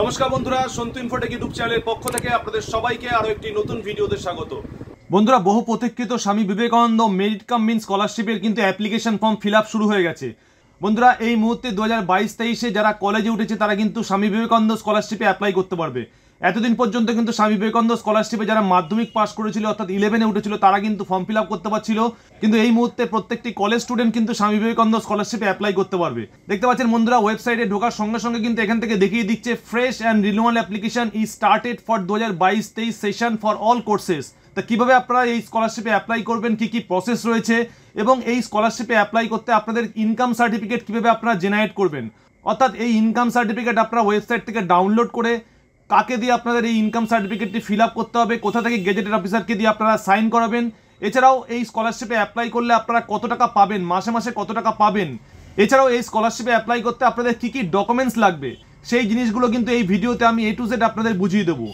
নমস্কার বন্ধুরা Santu Infotech YouTube চ্যানেলের পক্ষ থেকে আপনাদের সবাইকে আরও একটি নতুন ভিডিওতে স্বাগত বন্ধুরা বহু প্রতীক্ষিত স্বামী বিবেকানন্দ মেরিট কাম মিন স্কলারশিপের কিন্তু অ্যাপ্লিকেশন ফর্ম ফিল শুরু হয়ে গেছে বন্ধুরা এই মুহূর্তে দু হাজার বাইশ তেইশে যারা কলেজে উঠেছে তারা কিন্তু স্বামী বিবেকানন্দ স্কলারশিপে অ্যাপ্লাই করতে পারবে এতদিন পর্যন্ত কিন্তু স্বামী বিবেকানন্দ স্কলারশিপে যারা মাধ্যমিক পাস করেছিল অর্থাৎ ইলেভেনে উঠেছিল তারা কিন্তু ফর্ম ফিল আপ করতে পারছিল কিন্তু এই মুহূর্তে প্রত্যেকটি কলেজ স্টুডেন্ট কিন্তু স্বামী বিবেকানন্দ স্কলারশিপে অ্যাপ্লাই করতে পারবে দেখতে পাচ্ছেন বন্ধুরা ওয়েবসাইটে ঢোকার সঙ্গে সঙ্গে কিন্তু এখান থেকে দেখিয়ে দিচ্ছে ফ্রেশ অ্যান্ড রিনুয়াল অ্যাপ্লিকেশন ই স্টার্টেড ফর দু হাজার বাইশ তেইশ সেশন ফর অল কোর্সেস তা কীভাবে আপনারা এই স্কলারশিপে অ্যাপ্লাই করবেন কি কি প্রসেস রয়েছে এবং এই স্কলারশিপে অ্যাপ্লাই করতে আপনাদের ইনকাম সার্টিফিকেট কীভাবে আপনারা জেনারেট করবেন অর্থাৎ এই ইনকাম সার্টিফিকেট আপনারা ওয়েবসাইট থেকে ডাউনলোড করে কাকে দিয়ে আপনাদের এই ইনকাম সার্টিফিকেটটি ফিল করতে হবে কোথা থেকে গেজেটেড অফিসারকে দিয়ে আপনারা সাইন করাবেন এছাড়াও এই স্কলারশিপে অ্যাপ্লাই করলে আপনারা কত টাকা পাবেন মাসে মাসে কত টাকা পাবেন এছাড়াও এই স্কলারশিপে অ্যাপ্লাই করতে আপনাদের কী কী ডকুমেন্টস লাগবে সেই জিনিসগুলো কিন্তু এই ভিডিওতে আমি এ টু জেড আপনাদের বুঝিয়ে দেবো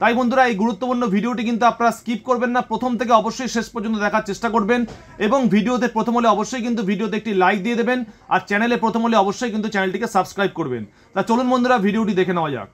তাই বন্ধুরা এই গুরুত্বপূর্ণ ভিডিওটি কিন্তু আপনারা স্কিপ করবেন না প্রথম থেকে অবশ্যই শেষ পর্যন্ত দেখার চেষ্টা করবেন এবং ভিডিওতে প্রথম হলে অবশ্যই কিন্তু ভিডিওতে একটি লাইক দিয়ে দেবেন আর চ্যানেলে প্রথম হলে অবশ্যই কিন্তু চ্যানেলটিকে সাবস্ক্রাইব করবেন তা চলুন বন্ধুরা ভিডিওটি দেখে নেওয়া যাক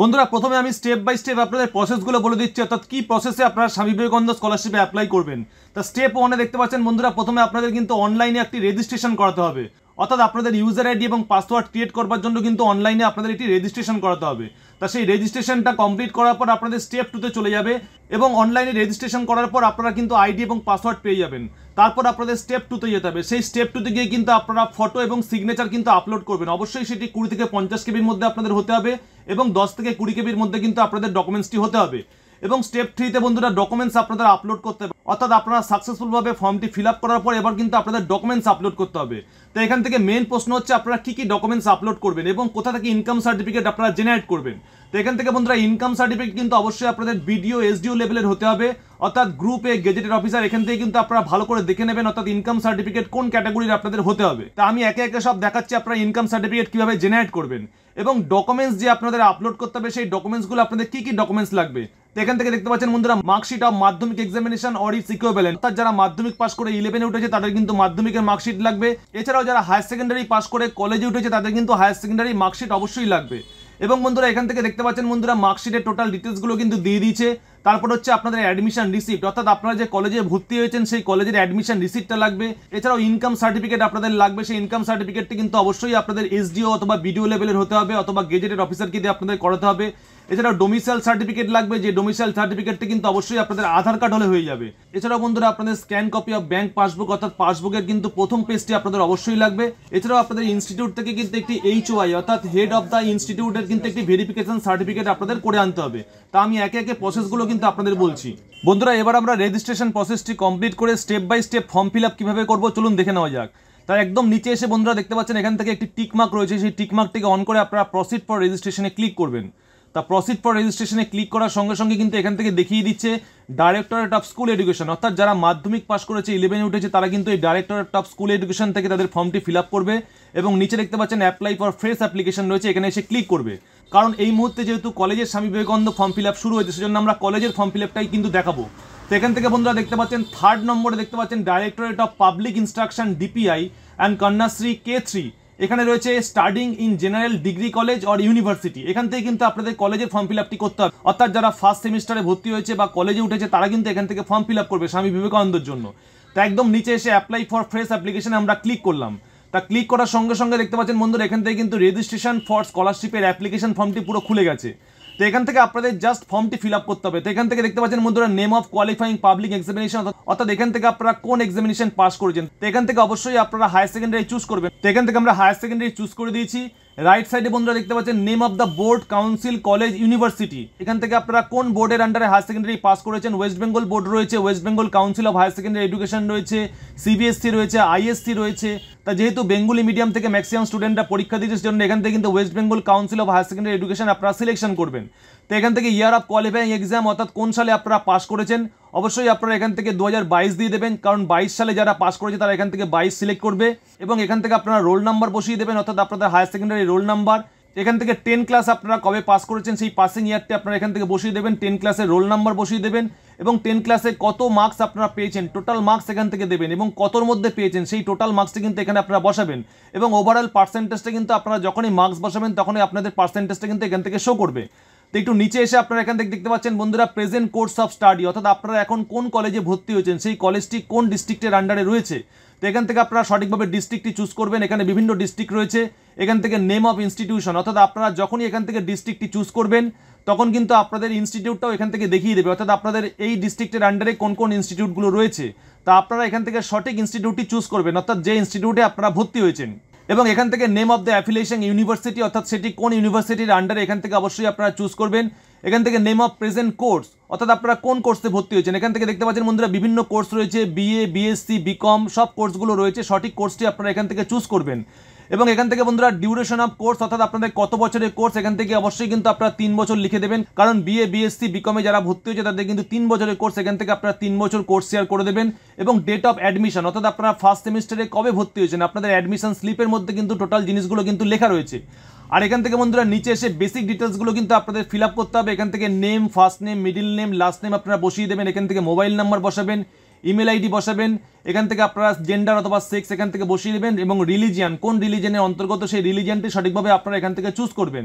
বন্ধুরা প্রথমে আমি স্টেপ বাই স্টেপ আপনাদের প্রসেসগুলো বলে দিচ্ছি অর্থাৎ কী প্রসেসে আপনারা স্বামী বিবেকানন্দ স্কলারশিপে অ্যাপ্লাই করবেন তা স্টেপ ওয়ানে দেখতে পাচ্ছেন বন্ধুরা প্রথমে আপনাদের কিন্তু অনলাইনে একটি রেজিস্ট্রেশন করাতে হবে অর্থাৎ আপনাদের ইউজার আইডি এবং পাসওয়ার্ড ক্রিয়েট করবার জন্য কিন্তু অনলাইনে আপনাদের একটি রেজিস্ট্রেশন করাতে হবে তা সেই রেজিস্ট্রেশনটা কমপ্লিট করার পর আপনাদের স্টেপ টুতে চলে যাবে এবং অনলাইনে রেজিস্ট্রেশন করার পর আপনারা কিন্তু আইডি এবং পাসওয়ার্ড পেয়ে যাবেন তারপর আপনাদের স্টেপ টুতে যেতে হবে সেই স্টেপ টুতে গিয়ে কিন্তু আপনারা ফটো এবং সিগনেচার কিন্তু আপলোড করবেন অবশ্যই সেটি কুড়ি থেকে পঞ্চাশ কেবির মধ্যে আপনাদের হতে হবে এবং দশ থেকে কুড়ি কেবির মধ্যে কিন্তু আপনাদের ডকুমেন্টসটি হতে হবে এবং স্টেপ থ্রিতে বন্ধুরা ডকুমেন্টস আপনাদের আপলোড করতে হবে অর্থাৎ আপনারা সাকসেসফুলভাবে ফর্মটি ফিল করার পর এবার কিন্তু আপনাদের ডকুমেন্টস আপলোড করতে হবে তো এখান থেকে মেন প্রশ্ন হচ্ছে আপনারা কী কী ডকুমেন্টস আপলোড করবেন এবং কোথা থেকে ইনকাম সার্টিফিকেট আপনারা জেনারেট করবেন তো এখান থেকে বন্ধুরা ইনকাম সার্টিফিকেট কিন্তু অবশ্যই আপনাদের বিডিও এসডিও লেভেলের হতে হবে অর্থাৎ গ্রুপ এ গেজেটেড অফিসার এখান থেকে কিন্তু আপনারা ভালো করে দেখে নেবেন অর্থাৎ ইনকাম সার্টিফিকেট কোন ক্যাটাগরির আপনাদের হতে হবে তা আমি একে একে সব দেখাচ্ছি আপনারা ইনকাম সার্টিফিকেট কীভাবে জেনারেট করবেন এবং ডকুমেন্টস যে আপনাদের আপলোড করতে হবে সেই ডকুমেন্টসগুলো আপনাদের কী কী ডকুমেন্টস লাগবে তো এখান থেকে দেখতে পাচ্ছেন বন্ধুরা marksheet of Madhyamik examination or if সিকিউবেল অর্থাৎ যারা মাধ্যমিক পাস করে ইলেভেনে উঠেছে তাদের কিন্তু মাধ্যমিকের মার্কশিট লাগবে এছাড়াও যারা হায়ার সেকেন্ডারি পাস করে কলেজে উঠেছে তাদের কিন্তু হায়ার সেকেন্ডারি মার্কশিট অবশ্যই লাগবে এবং বন্ধুরা এখান থেকে দেখতে পাচ্ছেন বন্ধুরা মার্কশিটের টোটাল ডিটেলসগুলো কিন্তু দিয়ে দিয়েছে তারপর হচ্ছে আপনাদের অ্যাডমিশন রিসিপ্ট অর্থাৎ আপনারা যে কলেজে ভর্তি হয়েছেন সেই কলেজের অ্যাডমিশন রিসিপ্টটা লাগবে এছাড়াও ইনকাম সার্টিফিকেট আপনাদের লাগবে সেই ইনকাম সার্টিফিকেটটি কিন্তু অবশ্যই আপনাদের এসডিও অথবা বিডিও লেভেলের হতে হবে অথবা গেজেটেড অফিসারকে দিয়ে আপনাদের করাতে হবে এছাড়াও ডোমিসাইল সার্টিফিকেট লাগবে যে ডোমিসাইল সার্টিফিকেটটি কিন্তু অবশ্যই আপনাদের আধার কার্ড হলে হয়ে যাবে এছাড়াও বন্ধুরা আপনাদের scan copy of bank passbook অর্থাৎ পাসবুকের কিন্তু প্রথম পেজটি আপনাদের অবশ্যই লাগবে এছাড়াও আপনাদের ইনস্টিটিউট থেকে কিন্তু একটি ওয়াই অর্থাৎ হেড অফ দ্য ইনস্টিটিউটের কিন্তু একটি ভেরিফিকেশন সার্টিফিকেট আপনাদের করে আনতে হবে তা আমি একে একে প্রসেসগুলো কিন্তু আপনাদের বলছি বন্ধুরা এবার আমরা রেজিস্ট্রেশন প্রসেসটি কমপ্লিট করে step by step form fill up কীভাবে করবো চলুন দেখে নেওয়া যাক তার একদম নিচে এসে বন্ধুরা দেখতে পাচ্ছেন এখান থেকে একটি টিকমার্ক রয়েছে সেই টিকমার্কটিকে অন করে আপনারা প্রসিড ফর রেজিস্ট্রেশনে ক্লিক করবেন তা প্রসিড ফর রেজিস্ট্রেশনে ক্লিক করার সঙ্গে সঙ্গে কিন্তু এখান থেকে দেখিয়ে দিচ্ছে ডাইরেক্টরেট অফ স্কুল এডুকেশন অর্থাৎ যারা মাধ্যমিক পাশ করেছে ইলেভেনে উঠেছে তারা কিন্তু এই ডাইরেক্টরেট অফ স্কুল এডুকেশন থেকে তাদের ফর্মটি ফিল করবে এবং নিচে দেখতে পাচ্ছেন অ্যাপ্লাই ফর ফ্রেশ অ্যাপ্লিকেশন রয়েছে এখানে এসে ক্লিক করবে কারণ এই মুহূর্তে যেহেতু কলেজের স্বামী বিবেকানন্দ ফর্ম ফিল শুরু হয়েছে সেজন্য আমরা কলেজের ফর্ম ফিল আপটাই কিন্তু দেখাবো তো এখান থেকে বন্ধুরা দেখতে পাচ্ছেন থার্ড নম্বরে দেখতে পাচ্ছেন directorate of public instruction DPI and Kanyashree K three এখানে রয়েছে স্টার্ডিং in general degree college or university এখান থেকে কিন্তু আপনাদের কলেজে ফর্ম ফিল আপটি করতে হবে অর্থাৎ যারা ফার্স্ট সেমিস্টারে ভর্তি হয়েছে বা কলেজে উঠেছে তারা কিন্তু এখান থেকে ফর্ম ফিল আপ করবে স্বামী বিবেকানন্দের জন্য তো একদম নিচে এসে অ্যাপ্লাই ফর ফ্রেশ অ্যাপ্লিকেশন আমরা ক্লিক করলাম তা ক্লিক করার সঙ্গে সঙ্গে দেখতে পাচ্ছেন বন্ধুরা এখান থেকে কিন্তু রেজিস্ট্রেশন ফর স্কলারশিপের অ্যাপ্লিকেশন ফর্মটি পুরো খুলে গেছে তো এখান থেকে আপনাদের জাস্ট ফর্মটি ফিল আপ করতে হবে তো এখান থেকে দেখতে পাচ্ছেন বন্ধুরা name of qualifying public examination অর্থাৎ এখান থেকে আপনারা কোন এক্সামিনেশন পাস করেছেন তো এখান থেকে অবশ্যই আপনারা হায়ার সেকেন্ডারি চুজ করবেন তো এখান থেকে আমরা হায়ার সেকেন্ডারি চুজ করে দিয়েছি রাইট সাইডে বন্ধুরা দেখতে পাচ্ছেন name of the board council college university এখান থেকে আপনারা কোন বোর্ডের আন্ডারে হায়ার সেকেন্ডারি পাস করেছেন ওয়েস্ট বেঙ্গল বোর্ড রয়েছে West Bengal council of higher secondary education রয়েছে সিবিএসসি e রয়েছে আইএসসি রয়েছে তা যেহেতু বেঙ্গলি মিডিয়াম থেকে ম্যাক্সিমাম স্টুডেন্টরা পরীক্ষা দিচ্ছে জন্য এখান থেকে কিন্তু West Bengal council of higher secondary education আপনারা সিলেকশন করবেন তো এখান থেকে ইয়ার অফ কোয়ালিফাইং এক্সাম অর্থাৎ কোন সালে আপনারা পাস করেছেন অবশ্যই আপনারা এখান থেকে দু দিয়ে দেবেন কারণ বাইশ সালে যারা পাস করেছে তারা এখান থেকে বাইশ সিলেক্ট করবে এবং এখান থেকে আপনারা রোল নাম্বার বসিয়ে দেবেন অর্থাৎ আপনাদের হায়ার সেকেন্ডারি রোল নাম্বার এখান থেকে টেন ক্লাস আপনারা কবে পাস করেছেন সেই পাসিং ইয়ারটি আপনারা এখান থেকে বসিয়ে দেবেন টেন ক্লাসের রোল নাম্বার বসিয়ে দেবেন এবং টেন ক্লাসে কত মার্কস আপনারা পেয়েছেন টোটাল মার্কস এখান থেকে দেবেন এবং কতর মধ্যে পেয়েছেন সেই টোটাল মার্কসটি কিন্তু এখানে আপনারা বসাবেন এবং ওভারঅল পার্সেন্টেজটা কিন্তু আপনারা যখনই মার্কস বসাবেন তখনই আপনাদের পার্সেন্টেজটা কিন্তু এখান থেকে শো করবে তো একটু নিচে এসে আপনারা এখান থেকে দেখতে পাচ্ছেন বন্ধুরা প্রেজেন্ট কোর্স অফ স্টাডি অর্থাৎ আপনারা এখন কোন কলেজে ভর্তি হয়েছেন সেই কলেজটি কোন ডিস্ট্রিক্টের আন্ডারে রয়েছে তো এখান থেকে আপনারা সঠিকভাবে ডিস্ট্রিক্টটি চুজ করবেন এখানে বিভিন্ন ডিস্ট্রিক্ট রয়েছে এখান থেকে নেম অফ ইনস্টিটিউশন অর্থাৎ আপনারা যখনই এখান থেকে ডিস্ট্রিক্টটি চুজ করবেন তখন কিন্তু আপনাদের ইনস্টিটিউটটাও এখান থেকে দেখিয়ে দেবে অর্থাৎ আপনাদের এই ডিস্ট্রিক্টের আন্ডারে কোন কোন ইনস্টিটিউটগুলো রয়েছে তা আপনারা এখান থেকে সঠিক ইনস্টিটিউটটি চুজ করবেন অর্থাৎ যে ইনস্টিটিউটে আপনারা ভর্তি হয়েছেন এবং এখান থেকে name of the affiliation university অর্থাৎ সেটি কোন ইউনিভার্সিটির আন্ডারে এখান থেকে অবশ্যই আপনারা চুজ করবেন এখান থেকে নেম অফ প্রেজেন্ট কোর্স অর্থাৎ আপনারা কোন কোর্সে ভর্তি হয়েছেন এখান থেকে দেখতে পাচ্ছেন বন্ধুরা বিভিন্ন কোর্স রয়েছে বিএ বিএসসি বিকম সব কোর্সগুলো রয়েছে সঠিক কোর্সটি আপনারা এখান থেকে চুজ করবেন এবং এখান থেকে বন্ধুরা ডিউরেশন অফ কোর্স অর্থাৎ আপনাদের কত বছরের কোর্স এখান থেকে অবশ্যই কিন্তু আপনারা তিন বছর লিখে দেবেন কারণ বিএ বিএসসি বিকমে যারা ভর্তি হয়েছে তাদের কিন্তু তিন বছরের কোর্স এখান থেকে আপনারা তিন বছর কোর্স শেয়ার করে দেবেন এবং ডেট অফ অ্যাডমিশন অর্থাৎ আপনারা ফার্স্ট সেমিস্টারে কবে ভর্তি হয়েছেন আপনাদের অ্যাডমিশন স্লিপের মধ্যে কিন্তু টোটাল জিনিসগুলো কিন্তু লেখা রয়েছে আর এখান থেকে বন্ধুরা নিচে এসে বেসিক ডিটেলসগুলো কিন্তু আপনাদের ফিল আপ করতে হবে এখান থেকে name first name middle name last name আপনারা বসিয়ে দেবেন এখান থেকে মোবাইল নাম্বার বসাবেন ইমেল আইডি বসাবেন এখান থেকে আপনারা জেন্ডার অথবা সেক্স এখান থেকে বসিয়ে দেবেন এবং রিলিজিয়ান কোন রিলিজিয়ানের অন্তর্গত সেই রিলিজিয়ানটি সঠিকভাবে আপনারা এখান থেকে চুজ করবেন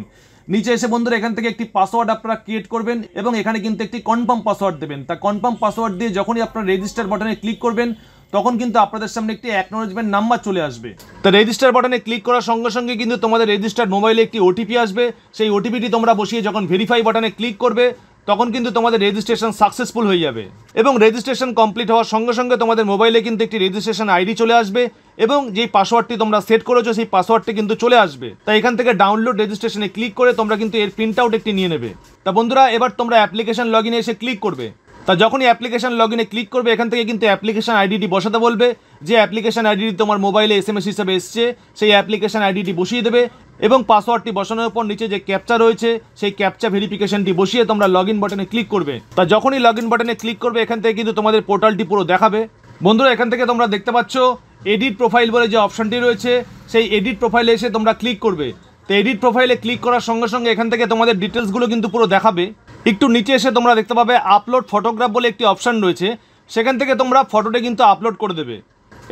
নিচে এসে বন্ধুরা এখান থেকে একটি পাসওয়ার্ড আপনারা ক্রিয়েট করবেন এবং এখানে কিন্তু একটি কনফার্ম পাসওয়ার্ড দেবেন তা কনফার্ম পাসওয়ার্ড দিয়ে যখনই আপনারা রেজিস্টার বাটনে ক্লিক করবেন তখন কিন্তু আপনাদের সামনে একটি অ্যাকনোলেজমেন্ট নাম্বার চলে আসবে তা রেজিস্টার বাটনে ক্লিক করার সঙ্গে সঙ্গে কিন্তু তোমাদের রেজিস্টার্ড মোবাইলে একটি ওটিপি আসবে সেই ওটিপিটি তোমরা বসিয়ে যখন ভেরিফাই বাটনে ক্লিক করবে তখন কিন্তু তোমাদের রেজিস্ট্রেশন সাকসেসফুল হয়ে যাবে এবং রেজিস্ট্রেশন কমপ্লিট হওয়ার সঙ্গে সঙ্গে তোমাদের মোবাইলে কিন্তু একটি রেজিস্ট্রেশন আইডি চলে আসবে এবং যে পাসওয়ার্ডটি তোমরা সেট করেছো সেই পাসওয়ার্ডটি কিন্তু চলে আসবে তাই এখান থেকে ডাউনলোড রেজিস্ট্রেশনে ক্লিক করে তোমরা কিন্তু এর প্রিন্ট আউট একটি নিয়ে নেবে তা বন্ধুরা এবার তোমরা অ্যাপ্লিকেশন লগ এসে ক্লিক করবে তা যখনই অ্যাপ্লিকেশন লগ ইনে ক্লিক করবে এখান থেকে কিন্তু অ্যাপ্লিকেশন আইডিটি বসাতে বলবে যে অ্যাপ্লিকেশন আইডিটি তোমার মোবাইলে এস এম এস হিসেবে এসছে সেই অ্যাপ্লিকেশন আইডিটি বসিয়ে দেবে এবং পাসওয়ার্ডটি বসানোর পর নিচে যে ক্যাপচা রয়েছে সেই ক্যাপচা ভেরিফিকেশনটি বসিয়ে তোমরা লগ বাটনে ক্লিক করবে তা যখনই লগ বাটনে ক্লিক করবে এখান থেকে কিন্তু তোমাদের পোর্টালটি পুরো দেখাবে বন্ধুরা এখান থেকে তোমরা দেখতে পাচ্ছ এডিট প্রোফাইল বলে যে অপশানটি রয়েছে সেই এডিট প্রোফাইলে এসে তোমরা ক্লিক করবে তো এডিট প্রোফাইলে ক্লিক করার সঙ্গে সঙ্গে এখান থেকে তোমাদের ডিটেলসগুলো কিন্তু পুরো দেখাবে একটু নিচে এসে তোমরা দেখতে পাবে আপলোড ফটোগ্রাফ বলে একটি অপশান রয়েছে সেখান থেকে তোমরা ফটোটা কিন্তু আপলোড করে দেবে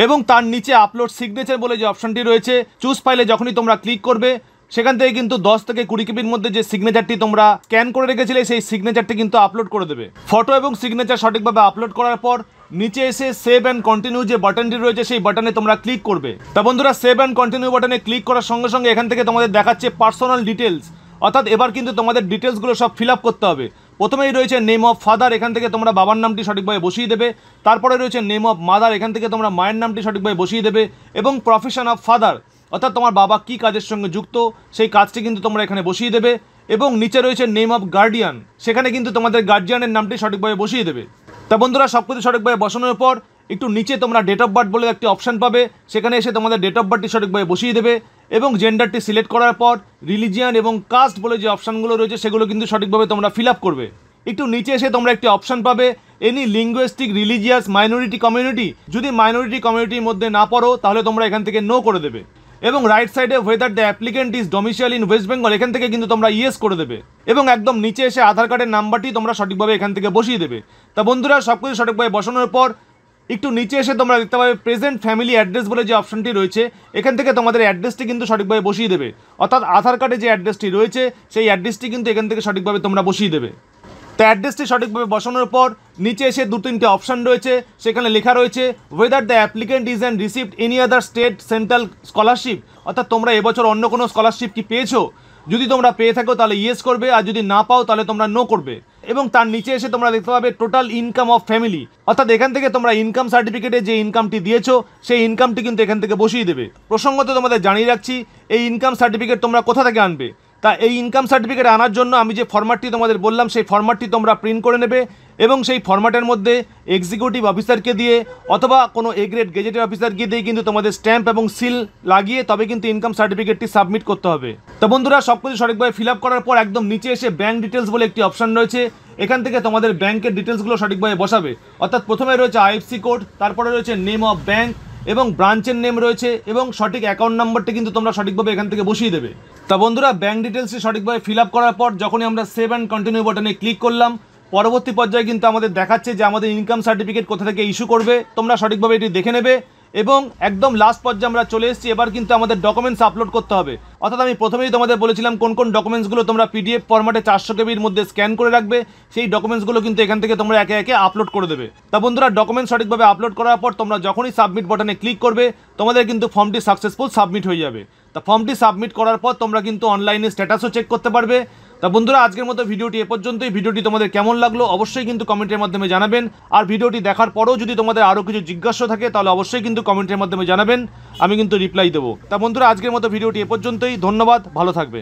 এবং তার নিচে আপলোড সিগনেচার বলে যে অপশানটি রয়েছে চুজ ফাইলে যখনই তোমরা ক্লিক করবে সেখান থেকে কিন্তু দশ থেকে কুড়ি কেপির মধ্যে যে সিগনেচারটি তোমরা স্ক্যান করে রেখেছিলে সেই সিগনেচারটি কিন্তু আপলোড করে দেবে ফটো এবং সিগনেচার সঠিকভাবে আপলোড করার পর নিচে এসে সেভ অ্যান্ড কন্টিনিউ যে বাটনটি রয়েছে সেই বাটনে তোমরা ক্লিক করবে তা বন্ধুরা সেভ অ্যান্ড কন্টিনিউ বাটনে ক্লিক করার সঙ্গে সঙ্গে এখান থেকে তোমাদের দেখাচ্ছে পার্সোনাল ডিটেলস অর্থাৎ এবার কিন্তু তোমাদের ডিটেলসগুলো সব ফিল করতে হবে প্রথমেই রয়েছে নেম অফ ফাদার এখান থেকে তোমরা বাবার নামটি সঠিকভাবে বসিয়ে দেবে তারপরে রয়েছে নেম অফ মাদার এখান থেকে তোমরা মায়ের নামটি সঠিকভাবে বসিয়ে দেবে এবং প্রফেশন অফ ফাদার অর্থাৎ তোমার বাবা কি কাজের সঙ্গে যুক্ত সেই কাজটি কিন্তু তোমরা এখানে বসিয়ে দেবে এবং নিচে রয়েছে নেম অফ গার্ডিয়ান সেখানে কিন্তু তোমাদের গার্জিয়ানের নামটি সঠিকভাবে বসিয়ে দেবে তা বন্ধুরা সব কিছু সঠিকভাবে বসানোর পর একটু নিচে তোমরা ডেট অফ বার্থ বলে একটি অপশান পাবে সেখানে এসে তোমাদের ডেট অফ বার্থটি সঠিকভাবে বসিয়ে দেবে এবং জেন্ডারটি সিলেক্ট করার পর রিলিজিয়ান এবং কাস্ট বলে যে অপশানগুলো রয়েছে সেগুলো কিন্তু সঠিকভাবে তোমরা ফিল আপ করবে একটু নিচে এসে তোমরা একটি অপশান পাবে any linguistic religious minority community যদি মাইনরিটি কমিউনিটির মধ্যে না পড়ো তাহলে তোমরা এখান থেকে নো করে দেবে এবং রাইট সাইডে whether the applicant is domiciled in West Bengal এখান থেকে কিন্তু তোমরা ইয়েস করে দেবে এবং একদম নিচে এসে আধার কার্ডের নাম্বারটি তোমরা সঠিকভাবে এখান থেকে বসিয়ে দেবে তা বন্ধুরা সব কিছু সঠিকভাবে বসানোর পর একটু নিচে এসে তোমরা দেখতে পাবে প্রেজেন্ট ফ্যামিলি অ্যাড্রেস বলে যে অপশনটি রয়েছে এখান থেকে তোমাদের অ্যাড্রেসটি কিন্তু সঠিকভাবে বসিয়ে দেবে অর্থাৎ আধার কার্ডে যে অ্যাড্রেসটি রয়েছে সেই অ্যাড্রেসটি কিন্তু এখান থেকে সঠিকভাবে তোমরা বসিয়ে দেবে তো অ্যাড্রেসটি সঠিকভাবে বসানোর পর নিচে এসে দু তিনটে অপশান রয়েছে সেখানে লেখা রয়েছে whether the applicant is and received any other state central scholarship অর্থাৎ তোমরা এবছর অন্য কোনো স্কলারশিপ কি পেয়েছো যদি তোমরা পেয়ে থাকো তাহলে ইয়েস করবে আর যদি না পাও তাহলে তোমরা নো করবে এবং তার নিচে এসে তোমরা দেখতে পাবে টোটাল ইনকাম অফ ফ্যামিলি অর্থাৎ এখান থেকে তোমরা ইনকাম সার্টিফিকেটে যে ইনকামটি দিয়েছ সেই ইনকামটি কিন্তু এখান থেকে বসিয়ে দেবে প্রসঙ্গত তোমাদের জানিয়ে রাখছি এই ইনকাম সার্টিফিকেট তোমরা কোথা থেকে আনবে তা এই ইনকাম সার্টিফিকেট আনার জন্য আমি যে ফর্মাটটি তোমাদের বললাম সেই ফর্মাটটি তোমরা প্রিন্ট করে নেবে এবং সেই ফর্মাটের মধ্যে এক্সিকিউটিভ অফিসারকে দিয়ে অথবা কোনো এ গ্রেড গেজেটেড অফিসারকে দিয়ে কিন্তু তোমাদের স্ট্যাম্প এবং সিল লাগিয়ে তবে কিন্তু ইনকাম সার্টিফিকেটটি সাবমিট করতে হবে তো বন্ধুরা সব কিছু সঠিকভাবে ফিল আপ করার পর একদম নিচে এসে ব্যাঙ্ক ডিটেলস বলে একটি অপশান রয়েছে এখান থেকে তোমাদের ব্যাঙ্কের ডিটেলসগুলো সঠিকভাবে বসাবে অর্থাৎ প্রথমে রয়েছে আইএফসি কোড তারপরে রয়েছে নেম অফ ব্যাঙ্ক এবং ব্রাঞ্চের নেম রয়েছে এবং সঠিক অ্যাকাউন্ট নাম্বারটি কিন্তু তোমরা সঠিকভাবে এখান থেকে বসিয়ে দেবে তা বন্ধুরা ব্যাঙ্ক ডিটেলসটি সঠিকভাবে ফিল আপ করার পর যখনই আমরা সেভ অ্যান্ড কন্টিনিউ বাটনে ক্লিক করলাম পরবর্তী পর্যায়ে কিন্তু আমাদের দেখাচ্ছে যে আমাদের ইনকাম সার্টিফিকেট কোথা থেকে ইস্যু করবে তোমরা সঠিকভাবে এটি দেখে নেবে এবং একদম লাস্ট পর্যায়ে আমরা চলে এসেছি এবার কিন্তু আমাদের ডকুমেন্টস আপলোড করতে হবে অর্থাৎ আমি প্রথমেই তোমাদের বলেছিলাম কোন কোন ডকুমেন্টসগুলো তোমরা পিডিএফ ফর্মেটে চারশো কেবির মধ্যে স্ক্যান করে রাখবে সেই ডকুমেন্টসগুলো কিন্তু এখান থেকে তোমরা একে একে আপলোড করে দেবে তা বন্ধুরা ডকুমেন্টস সঠিকভাবে আপলোড করার পর তোমরা যখনই সাবমিট বাটনে ক্লিক করবে তোমাদের কিন্তু ফর্মটি সাকসেসফুল সাবমিট হয়ে যাবে তা ফর্মটি সাবমিট করার পর তোমরা কিন্তু অনলাইনে স্ট্যাটাসও চেক করতে পারবে তা বন্ধুরা আজকের মতো ভিডিওটি এ পর্যন্তই ভিডিওটি তোমাদের কেমন লাগলো অবশ্যই কিন্তু কমেন্টের মাধ্যমে জানাবেন আর ভিডিওটি দেখার পরও যদি তোমাদের আরও কিছু জিজ্ঞাসা থাকে তাহলে অবশ্যই কিন্তু কমেন্টের মাধ্যমে জানাবেন আমি কিন্তু রিপ্লাই দেবো তা বন্ধুরা আজকের মতো ভিডিওটি এ পর্যন্তই ধন্যবাদ ভালো থাকবে